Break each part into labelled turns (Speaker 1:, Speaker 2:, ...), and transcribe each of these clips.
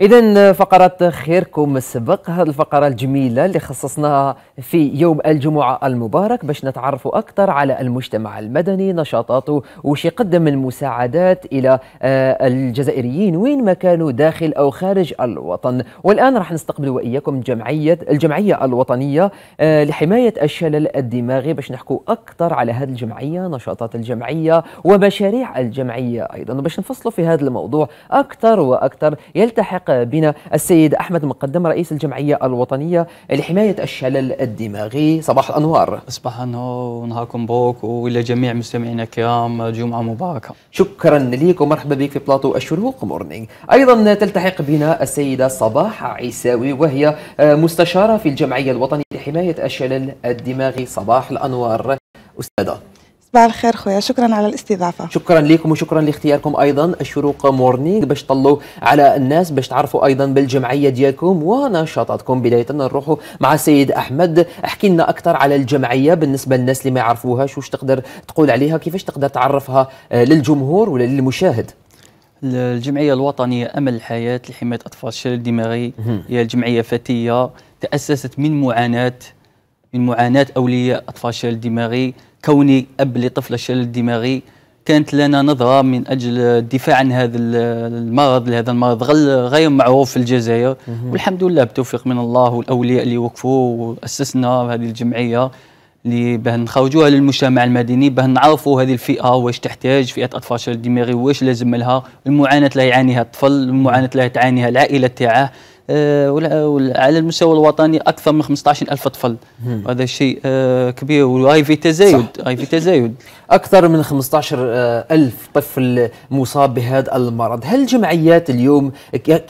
Speaker 1: إذا فقرة خيركم السبق هذه الفقرة الجميلة اللي خصصناها في يوم الجمعة المبارك باش نتعرفوا أكثر على المجتمع المدني نشاطاته وش يقدم المساعدات إلى آه، الجزائريين وين ما كانوا داخل أو خارج الوطن والآن راح نستقبل وإياكم جمعية الجمعية الوطنية آه، لحماية الشلل الدماغي باش نحكوا أكثر على هذه الجمعية نشاطات الجمعية ومشاريع الجمعية أيضا باش نفصلوا في هذا الموضوع أكثر وأكثر يلتحق يلتحق بنا السيد أحمد مقدم رئيس الجمعية الوطنية لحماية الشلل الدماغي صباح الأنوار
Speaker 2: صباح النور ونهاركم بوك وإلى جميع مستمعينا الكرام
Speaker 1: جمعة مباركة شكرا لك ومرحبا بك في بلاطو الشروق مورنينغ أيضا تلتحق بنا السيدة صباح عيساوي وهي مستشارة في الجمعية الوطنية لحماية الشلل الدماغي صباح الأنوار أستاذة
Speaker 3: صباح الخير خويا شكرا على الاستضافه
Speaker 1: شكرا لكم وشكرا لاختياركم ايضا الشروق مورنينغ باش تطلوا على الناس باش تعرفوا ايضا بالجمعيه ديالكم ونشاطاتكم بدايه نروحوا مع السيد احمد احكي لنا اكثر على الجمعيه بالنسبه للناس اللي ما يعرفوهاش واش تقدر تقول عليها كيفاش تقدر تعرفها للجمهور ولا للمشاهد
Speaker 2: الجمعيه الوطنيه امل الحياه لحمايه اطفال الشلل الدماغي هي الجمعيه فتيه تاسست من معاناه من معاناه اولياء اطفال شلل دماغي كوني اب لطفل شلل دماغي كانت لنا نظره من اجل الدفاع عن هذا المرض لهذا المرض غير معروف في الجزائر والحمد لله بتوفيق من الله والاولياء اللي وقفوا واسسنا هذه الجمعيه اللي باه نخرجوها للمجتمع المدني باه نعرفوا هذه الفئه واش تحتاج فئه اطفال شلل دماغي واش لازم لها المعاناه اللي يعانيها الطفل المعاناه اللي تعانيها العائله تاعه آه، آه، على المستوى الوطني اكثر من 15 الف طفل هذا شيء آه، كبير وهاي في تزايد هاي في تزايد اكثر من 15
Speaker 1: الف طفل مصاب بهذا المرض هل الجمعيات اليوم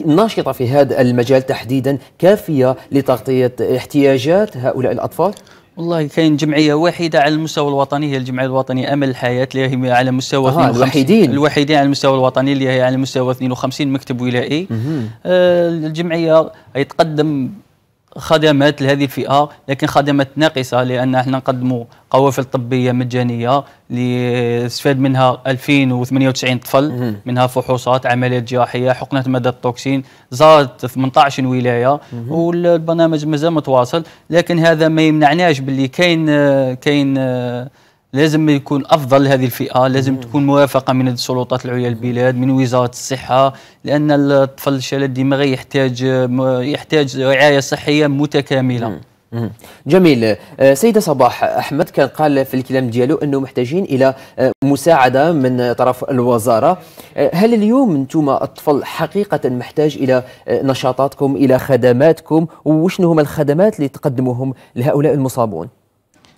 Speaker 1: الناشطه في هذا المجال تحديدا كافيه لتغطيه احتياجات هؤلاء الاطفال
Speaker 2: والله كاين جمعيه واحده على المستوى الوطني هي الجمعيه الوطنيه امل الحياه اللي هي على مستوى آه الوحيدين الوحيدين على المستوى الوطني اللي هي على مستوى 52 مكتب ولائي آه الجمعيه يتقدم خدمات لهذه الفئه لكن خدمات ناقصه لان احنا نقدموا قوافل طبيه مجانيه اللي استفاد منها 2098 طفل منها فحوصات عمليات جراحيه حقنه مدى التوكسين زارت 18 ولايه والبرنامج مازال متواصل لكن هذا ما يمنعناش باللي كاين كاين لازم يكون افضل لهذه الفئه لازم تكون موافقه من السلطات العليا البلاد من وزاره الصحه لان الطفل الشلل الدماغي يحتاج يحتاج رعايه صحيه متكامله جميل
Speaker 1: آه، سيدة صباح أحمد كان قال في الكلام ديالو أنه محتاجين إلى آه، مساعدة من طرف الوزارة آه، هل اليوم أنتم الطفل حقيقة محتاج إلى نشاطاتكم إلى خدماتكم وشنو هما الخدمات اللي تقدموهم لهؤلاء المصابون؟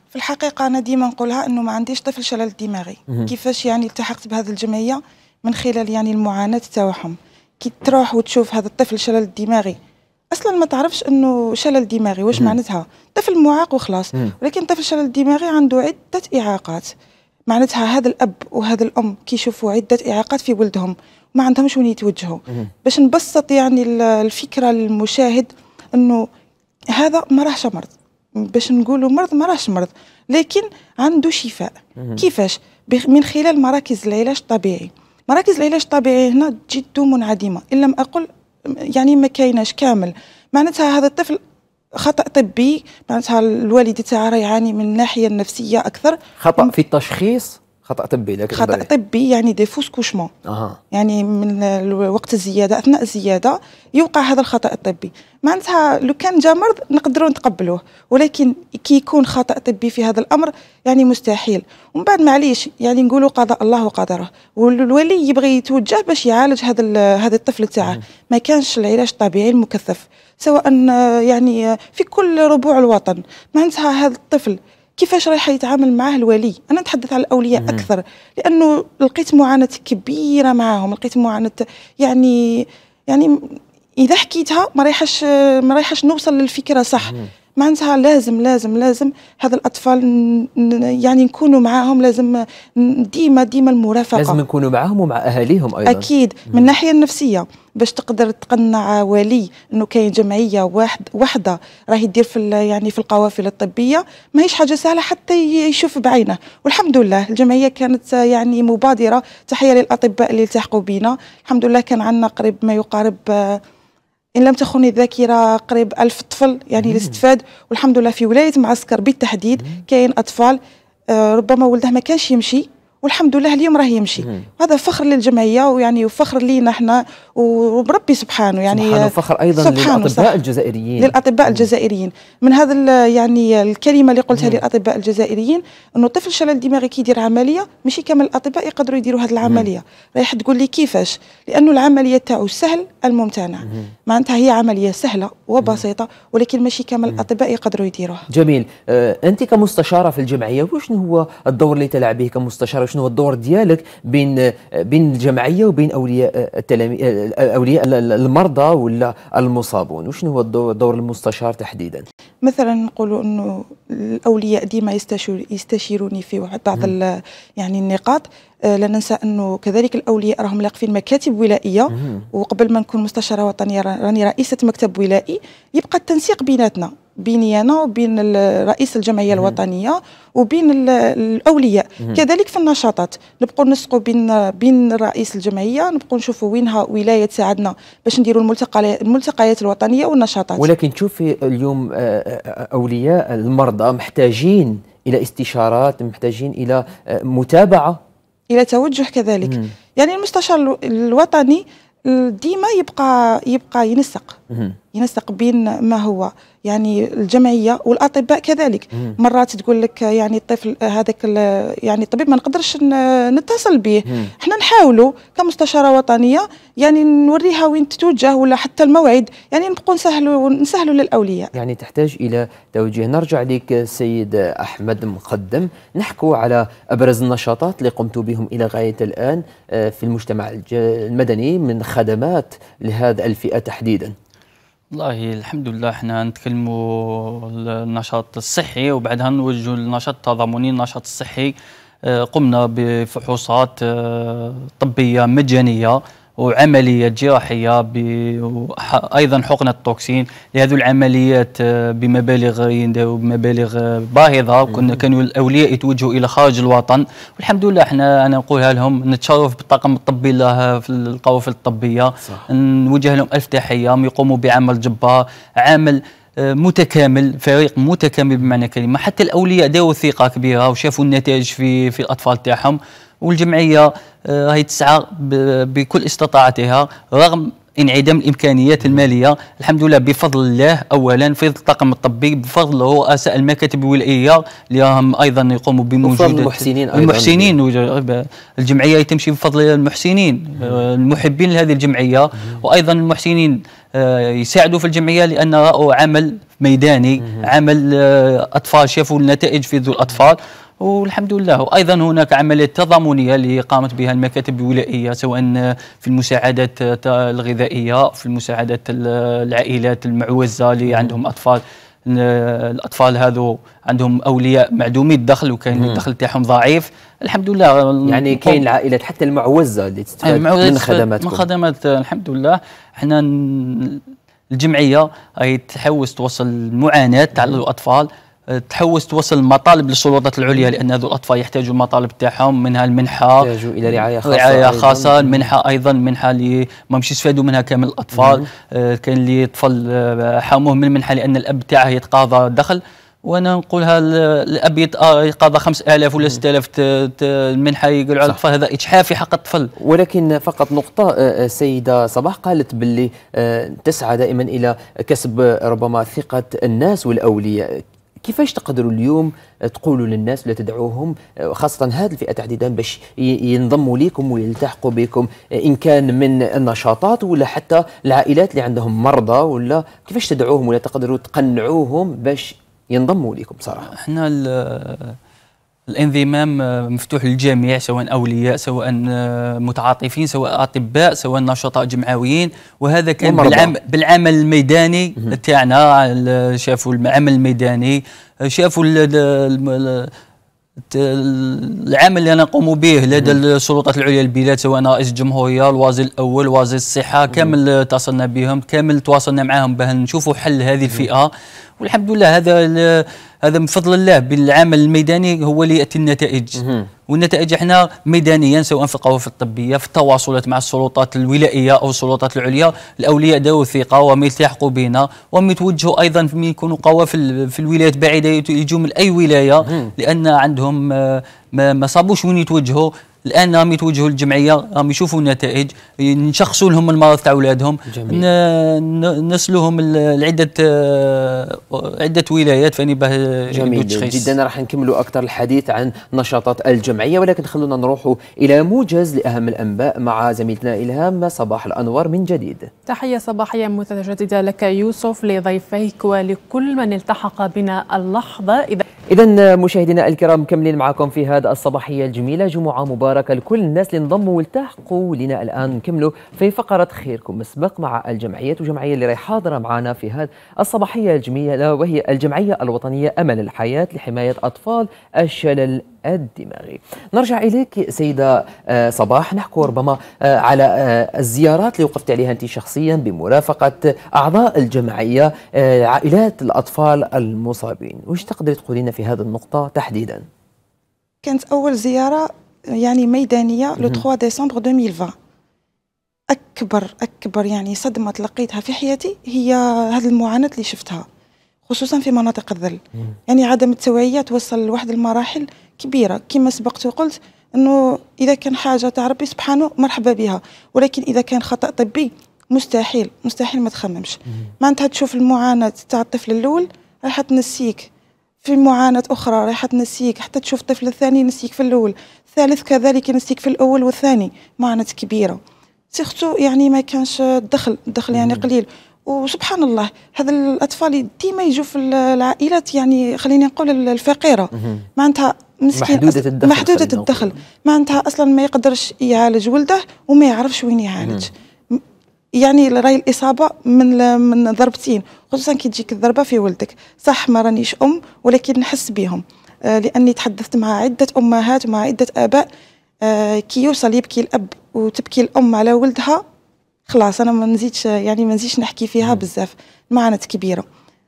Speaker 3: في الحقيقه انا ديما نقولها انه ما عنديش طفل شلل دماغي كيفاش يعني التحقت بهذه الجمعيه من خلال يعني المعاناه تاعهم كي تروح وتشوف هذا الطفل شلل دماغي اصلا ما تعرفش انه شلل دماغي واش معناتها طفل معاق وخلاص ولكن طفل شلل دماغي عنده عده اعاقات معناتها هذا الاب وهذا الام كيشوفوا عده اعاقات في ولدهم ما عندهمش وين يتوجهوا باش نبسط يعني الفكره للمشاهد انه هذا ما راهش مرض باش نقولوا مرض ما راهش مرض لكن عنده شفاء كيفاش من خلال مراكز العلاج الطبيعي مراكز العلاج الطبيعي هنا جد منعدمه ان لم اقل يعني ما كايناش كامل معناتها هذا الطفل خطا طبي معناتها الوالد تاعها يعاني من الناحيه النفسيه اكثر
Speaker 1: خطا في التشخيص خطا طبي لكن خطا
Speaker 3: طبي يعني دي فوس كوشمون أه. يعني من وقت الزياده اثناء الزياده يوقع هذا الخطا الطبي معناتها لو كان جا مرض نقدروا نتقبلوه ولكن كي يكون خطا طبي في هذا الامر يعني مستحيل ومن بعد معليش يعني نقولوا قضاء الله وقدره والولي يبغي يتوجه باش يعالج هذا هذا الطفل تاعه ما كانش العلاج الطبيعي المكثف سواء يعني في كل ربوع الوطن معناتها هذا الطفل كيفاش رايح يتعامل معاه الولي انا نتحدث على الاولياء مم. اكثر لانه لقيت معاناه كبيره معاهم لقيت معاناه يعني يعني اذا حكيتها ما رايحش ما رايحش نوصل للفكره صح معناتها لازم لازم لازم هذا الاطفال يعني نكونوا معاهم لازم ديما ديما المرافقه لازم نكونوا
Speaker 1: معاهم ومع اهاليهم ايضا اكيد
Speaker 3: مم. من الناحيه النفسيه باش تقدر تقنع ولي انه كاين جمعيه واحد وحده راهي دير في يعني في القوافل الطبيه ماهيش حاجه سهله حتى يشوف بعينه والحمد لله الجمعيه كانت يعني مبادره تحيه للاطباء اللي التحقوا بنا الحمد لله كان عندنا قريب ما يقارب ان لم تخني الذاكره قريب ألف طفل يعني اللي استفاد والحمد لله في ولايه معسكر بالتحديد كاين اطفال آه، ربما ولده ما كانش يمشي والحمد لله اليوم راه يمشي هذا فخر للجمعيه ويعني وفخر لينا احنا وربي سبحانه يعني سبحانه فخر ايضا سبحانه للاطباء الجزائريين للاطباء الجزائريين من هذا يعني الكلمه اللي قلتها للاطباء الجزائريين انه طفل شلل دماغي كيدير عمليه ماشي كامل الاطباء يقدروا يديروا هذه العمليه رايح تقول لي كيفاش لانه العمليه تاعو سهل الممتنع معناتها هي عمليه سهله وبسيطه ولكن ماشي كما الاطباء يقدروا يديروها
Speaker 1: جميل آه انت كمستشاره في الجمعيه وشنو هو الدور اللي تلعبيه كمستشاره وشنو هو الدور ديالك بين آه، بين الجمعيه وبين اولياء آه، التلاميذ آه، اولياء المرضى ولا المصابون وشنو هو دور المستشار تحديدا
Speaker 3: مثلا نقولوا انه الاولياء ديما يستشيروني في بعض يعني النقاط آه، لا ننسى انه كذلك الاولياء راهم لاقفين مكاتب ولائيه وقبل ما نكون مستشاره وطنيه راني رئيسه مكتب ولائي يبقى التنسيق بيناتنا بيني انا وبين رئيس الجمعيه الوطنيه وبين الاولياء كذلك في النشاطات نبقوا نسقوا بين بين رئيس الجمعيه نبقوا نشوفوا وينها ولايه تساعدنا باش نديروا الملتقيات الملتقيات الوطنيه والنشاطات
Speaker 1: ولكن تشوفي اليوم آه، آه، اولياء المرضى محتاجين الى استشارات محتاجين الى متابعه
Speaker 3: الى توجه كذلك مم. يعني المستشار الوطني ديما يبقى يبقى ينسق مم. ينسق بين ما هو يعني الجمعيه والاطباء كذلك مم. مرات تقول لك يعني الطفل هذاك يعني الطبيب ما نقدرش نتصل به مم. احنا نحاولوا كمستشاره وطنيه يعني نوريها وين تتوجه ولا حتى الموعد يعني نبقوا نسهلوا نسهلوا للاولياء
Speaker 1: يعني تحتاج الى توجيه نرجع لك السيد احمد مقدم نحكوا على ابرز النشاطات اللي قمتوا بهم الى غايه الان آه، في المجتمع المدني من خدمات لهذا الفئه تحديدا
Speaker 2: والله الحمد لله احنا نتكلموا النشاط الصحي وبعدها نوجهوا للنشاط التضامني النشاط الصحي آه، قمنا بفحوصات آه، طبيه مجانيه وعملية جراحية أيضا حقنه التوكسين لهذه العمليات آه، بمبالغ ينداروا بمبالغ آه، باهظة وكنا كانوا الأولياء يتوجهوا إلى خارج الوطن والحمد لله احنا أنا نقولها لهم نتشرف بالطاقم الطبي لها في القوافل الطبية نوجه لهم ألف تحية يقوموا بعمل جبار عامل آه، متكامل فريق متكامل بمعنى كلمة حتى الأولياء داروا ثقة كبيرة وشافوا النتائج في في الأطفال تاعهم والجمعيه هي آه، تسعى بكل استطاعتها رغم انعدام الامكانيات الماليه الحمد لله بفضل الله اولا في الطاقم الطبي بفضل رؤساء المكاتب الولائيه اللي هم ايضا يقوموا بموجود المحسنين ايضا المحسنين الجمعيه تمشي بفضل المحسنين آه، المحبين لهذه الجمعيه وايضا المحسنين آه، يساعدوا في الجمعيه لان راوا عمل ميداني عمل آه، اطفال شافوا النتائج في ذو الاطفال والحمد لله وايضا هناك عمليات تضامنيه اللي قامت بها المكاتب الولائيه سواء آه، في المساعدات آه، الغذائيه في المساعدات العائلات المعوزه اللي عندهم اطفال الاطفال هذو عندهم اولياء معدومي الدخل وكان الدخل تاعهم ضعيف الحمد لله يعني كاين العائلات حتى المعوزه اللي تستفاد من خدماتكم من خدمات الحمد لله احنا الجمعيه هي تحوس توصل المعاناه تاع الاطفال تحوس توصل المطالب للسلطات العليا لان هذو الاطفال يحتاجوا المطالب تاعهم منها المنحه يحتاجوا الى رعايه خاصه رعايه خاصه المنحه ايضا المنحه اللي ما مش يستفادوا منها كامل الاطفال آه، كاين اللي طفل آه، حاموه من المنحه لان الاب تاعه يتقاضى دخل وانا نقولها الاب آه، يتقاضى 5000 ولا 6000 المنحه يقول على الطفل هذا اجحاف في حق الطفل
Speaker 1: ولكن فقط نقطه آه، آه، السيده صباح قالت باللي تسعى دائما الى كسب ربما ثقه الناس والاولياء كيفاش تقدروا اليوم تقولوا للناس ولا تدعوهم خاصة هذه الفئة تحديدا باش ينضموا ليكم ويلتحقوا بكم إن كان من النشاطات ولا حتى العائلات اللي عندهم مرضى ولا كيفاش تدعوهم ولا تقدروا تقنعوهم باش ينضموا لكم صراحه
Speaker 2: احنا الانضمام مفتوح للجميع سواء اولياء سواء متعاطفين سواء اطباء سواء نشطاء جمعويين وهذا كان بالعمل, بالعمل الميداني تاعنا شافوا العمل الميداني شافوا العمل اللي انا نقوم به لدى السلطات العليا للبلاد سواء رئيس الجمهوريه الوزير الاول وزير الصحه كامل اتصلنا بهم كامل تواصلنا معاهم باه نشوفوا حل هذه الفئه والحمد لله هذا هذا من فضل الله بالعمل الميداني هو اللي ياتي النتائج والنتائج احنا ميدانيا سواء في القوافل الطبيه في التواصلات مع السلطات الولائيه او السلطات العليا الاولياء داو الثقه وهم يلتحقوا بنا وهم يتوجهوا ايضا من يكونوا قوافل في الولايات بعيده يجوا من اي ولايه لان عندهم آه، ما صابوش وين يتوجهوا الان راهم يتوجهوا للجمعيه راهم يشوفوا النتائج نشخصوا لهم المرض تاع اولادهم نسلوهم لعده آه، عده ولايات فاني باه جميل
Speaker 1: جدا راح نكملوا اكثر الحديث عن نشاطات الجمعيه ولكن خلونا نروحوا الى موجز لاهم الانباء مع زميلتنا الهام صباح الانوار من جديد
Speaker 3: تحيه صباحيه متجدده لك يوسف لضيفيك ولكل من التحق بنا اللحظه اذا
Speaker 1: اذا مشاهدينا الكرام مكملين معكم في هذا الصباحيه الجميله جمعه مباركه شارك لكل الناس اللي انضموا والتحقوا لنا الان نكملوا في فقره خيركم مسبق مع الجمعيات وجمعيه اللي راهي حاضره معنا في هذه الصباحيه الجميله وهي الجمعيه الوطنيه امل الحياه لحمايه اطفال الشلل الدماغي نرجع إليك سيدة آه، صباح نحكو ربما آه، على آه، الزيارات اللي وقفت عليها أنت شخصيا بمرافقة أعضاء الجمعية عائلات الأطفال المصابين وش تقدري تقولين في هذه النقطة تحديدا؟
Speaker 3: كانت أول زيارة يعني ميدانيه لو 3 ديسمبر 2020 اكبر اكبر يعني صدمه تلقيتها في حياتي هي هذه المعاناه اللي شفتها خصوصا في مناطق الظل يعني عدم التوعيه توصل لواحد المراحل كبيره كما سبقت وقلت انه اذا كان حاجه تاع ربي سبحانه مرحبا بها ولكن اذا كان خطا طبي مستحيل مستحيل ما تخممش معناتها تشوف المعاناه تاع الطفل الاول راح تنسيك في معاناة أخرى راح تنسيك حتى تشوف الطفل الثاني نسيك في الأول الثالث كذلك نسيك في الاول والثاني معنات كبيره سيختو يعني ما كانش الدخل الدخل يعني قليل وسبحان الله هذا الاطفال ديما يجوا في العائلات يعني خليني نقول الفقيره معناتها مسكين محدودة الدخل محدودة الدخل معناتها اصلا ما يقدرش يعالج ولده وما يعرفش وين يعالج مم. يعني راي الاصابه من من ضربتين خصوصا كي تجيك الضربه في ولدك صح ما رانيش ام ولكن نحس بهم آه، لاني تحدثت مع عده امهات ومع عده اباء آه، كي يوصل يبكي الاب وتبكي الام على ولدها خلاص انا ما نزيدش يعني ما نزيدش نحكي فيها بزاف المعاناة كبيره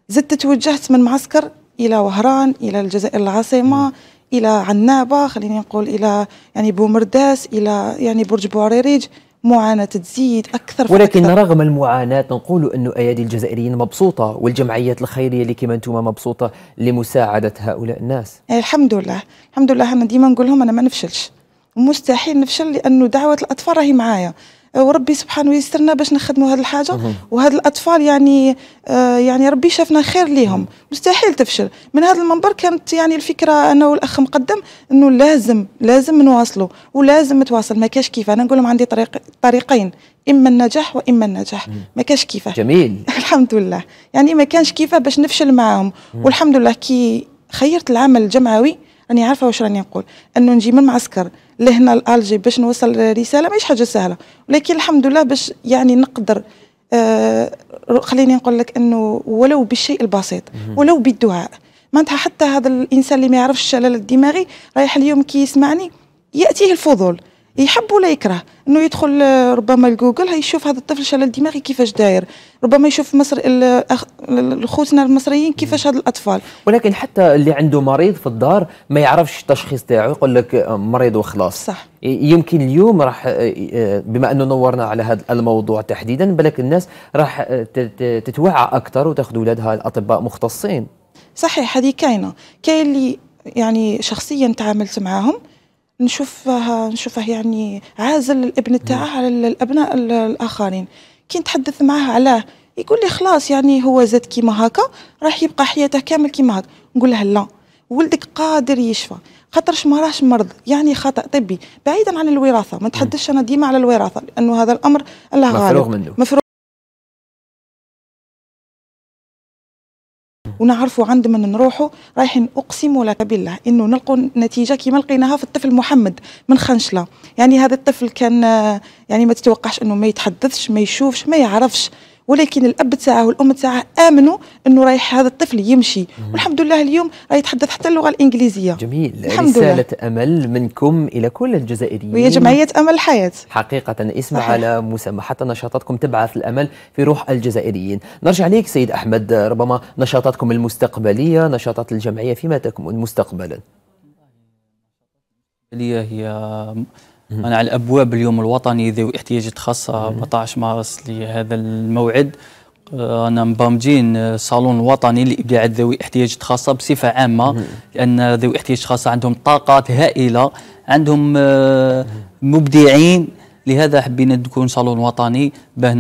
Speaker 3: زدت توجهت من معسكر الى وهران الى الجزائر العاصمه الى عنابه خليني نقول الى يعني بومرداس الى يعني برج بوعريريج معاناه تزيد اكثر ولكن أكثر.
Speaker 1: رغم المعاناه نقول أن ايادي الجزائريين مبسوطه والجمعيات الخيريه اللي كما انتم مبسوطه لمساعده هؤلاء الناس
Speaker 3: يعني الحمد لله الحمد لله انا ديما نقول لهم انا ما نفشلش مستحيل نفشل لانه دعوه الاطفال هي معايا آه، وربي سبحانه يسترنا باش نخدموا هذه الحاجه وهاد الاطفال يعني آه يعني ربي شافنا خير ليهم مستحيل تفشل من هذا المنبر كانت يعني الفكره انا والاخ مقدم انه لازم لازم نواصلوا ولازم نتواصل ما كاش كيف انا نقول لهم عندي طريق طريقين اما النجاح واما النجاح ما كاش كيف جميل الحمد لله يعني ما كانش كيف باش نفشل معاهم والحمد لله كي خيرت العمل الجمعوي راني عارفه واش راني نقول انه نجي من المعسكر لهنا لالجي باش نوصل رساله ماهيش حاجه سهله ولكن الحمد لله باش يعني نقدر آه خليني نقول لك انه ولو بالشيء البسيط ولو بالدعاء معناتها حتى هذا الانسان اللي ما يعرفش الشلل الدماغي رايح اليوم كي يسمعني ياتيه الفضول يحب ولا يكره انه يدخل آه، ربما لجوجل هيشوف هذا الطفل شلل دماغي كيفاش داير ربما يشوف مصر خوتنا المصريين كيفاش هاد الاطفال ولكن حتى اللي عنده
Speaker 1: مريض في الدار ما يعرفش التشخيص تاعه يقول لك آه، مريض وخلاص صح يمكن اليوم راح آه، بما انه نورنا على هذا الموضوع تحديدا بالك الناس راح تتوعى اكثر وتاخذ ولادها الاطباء مختصين
Speaker 3: صحيح هذه كاينه كاين اللي يعني شخصيا تعاملت معاهم نشوفها نشوفه يعني عازل الابن تاعه على الابناء الاخرين كي نتحدث معاه علاه يقول لي خلاص يعني هو زاد كيما هكا راح يبقى حياته كامل كيما هكا نقول له لا ولدك قادر يشفى خاطرش ما راهش مرض يعني خطا طبي بعيدا عن الوراثه ما نتحدثش انا ديما على الوراثه لانه هذا الامر الله غالب مفروغ منه مفروغ ونعرفوا من نروحوا رايحين اقسم لك بالله انه نلقوا نتيجه كما لقيناها في الطفل محمد من خنشله يعني هذا الطفل كان آه، يعني ما تتوقعش انه ما يتحدثش ما يشوفش ما يعرفش ولكن الاب تاعه والام تاعه امنوا انه رايح هذا الطفل يمشي مم. والحمد لله اليوم راه يتحدث حتى اللغه الانجليزيه
Speaker 1: جميل الحمد رساله لله. امل منكم الى كل الجزائريين وهي جمعيه امل الحياه حقيقه اسمع على مسمى نشاطاتكم تبعث الامل في روح الجزائريين نرجع ليك سيد احمد ربما نشاطاتكم المستقبليه نشاطات الجمعيه فيما تكمن مستقبلا
Speaker 2: هي أنا على الأبواب اليوم الوطني ذوي احتياجات خاصة 14 مارس لهذا الموعد آه، انا مبامجين آه، صالون وطني لابداع ذوي احتياجات خاصه بصفه عامه لان ذوي احتياجات خاصه عندهم طاقات هائله عندهم آه، مبدعين لهذا حبينا نكون صالون وطني باه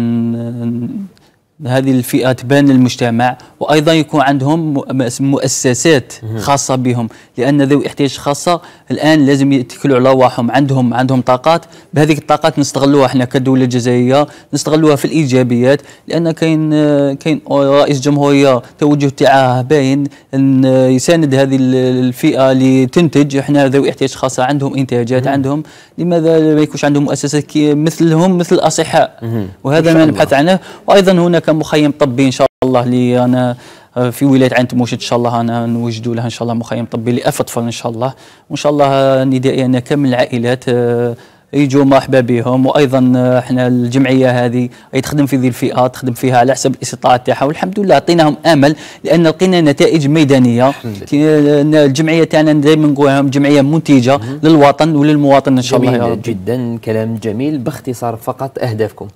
Speaker 2: هذه الفئة تبان للمجتمع وأيضا يكون عندهم مؤسسات خاصة بهم لأن ذوي احتياج خاصة الآن لازم يتكلوا على رواحهم عندهم عندهم طاقات بهذه الطاقات نستغلوها احنا كدولة جزائرية نستغلوها في الإيجابيات لأن كاين كاين رئيس جمهورية توجه تاعه باين أن يساند هذه الفئة اللي تنتج احنا ذوي احتياج خاصة عندهم إنتاجات عندهم لماذا ما يكونش عندهم مؤسسات مثلهم مثل الأصحاء وهذا ما نبحث عنه وأيضا هناك مخيم طبي ان شاء الله اللي انا آه، في ولايه عين تموشت ان شاء الله انا نوجدوا لها ان شاء الله مخيم طبي لاطفال ان شاء الله وان شاء الله آه، ندائي انا كامل العائلات آه، يجوا مرحبا بهم وايضا احنا الجمعيه هذه هي تخدم في ذي الفئه تخدم فيها على حسب الاستطاعات تاعها والحمد لله عطيناهم امل لان لقينا نتائج ميدانيه الجمعيه تاعنا دائما نقولها جمعيه منتجه للوطن وللمواطن ان شاء الله يا رب. جدا كلام جميل باختصار فقط اهدافكم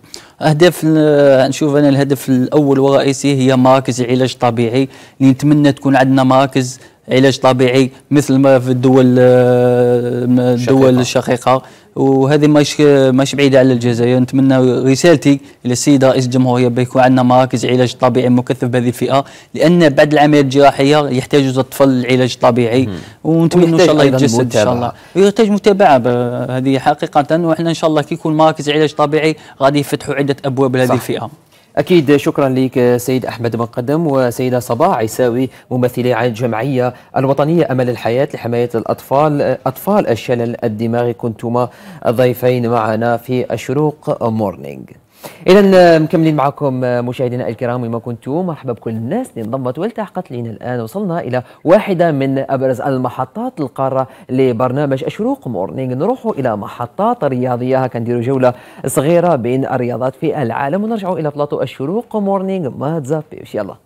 Speaker 2: اهداف نشوف انا الهدف الاول والرئيسي هي مراكز العلاج الطبيعي اللي نتمنى تكون عندنا مراكز علاج طبيعي مثل ما في الدول الدول آه، الشقيقه وهذه ماشي ماشي بعيده على الجزائر نتمنى رسالتي الى السيد رئيس الجمهوريه بيكون عندنا مراكز علاج طبيعي مكثف بهذه الفئه لان بعد العمليه الجراحيه يحتاج الطفل العلاج الطبيعي ونتمنى ان شاء الله يتجسد ان شاء الله ويحتاج متابعه هذه حقيقه وحنا ان شاء الله كي يكون مراكز علاج طبيعي غادي يفتحوا عده ابواب لهذه الفئه أكيد شكرا
Speaker 1: لك سيد أحمد قدم وسيدة صباح عيساوي ممثلي الجمعية الوطنية أمل الحياة لحماية الأطفال أطفال الشلل الدماغي كنتما ضيفين معنا في الشروق مورنينغ اذا آه، مكملين معكم آه، مشاهدينا الكرام وما كنتم مرحبا بكل الناس اللي انضمت والتحقت لنا الان وصلنا الى واحده من ابرز المحطات القاره لبرنامج اشروق مورنينغ نروحوا الى محطات رياضيه كنديروا جوله صغيره بين الرياضات في العالم ونرجعوا الى بلاطو الشروق مورنينغ ما بيش يلا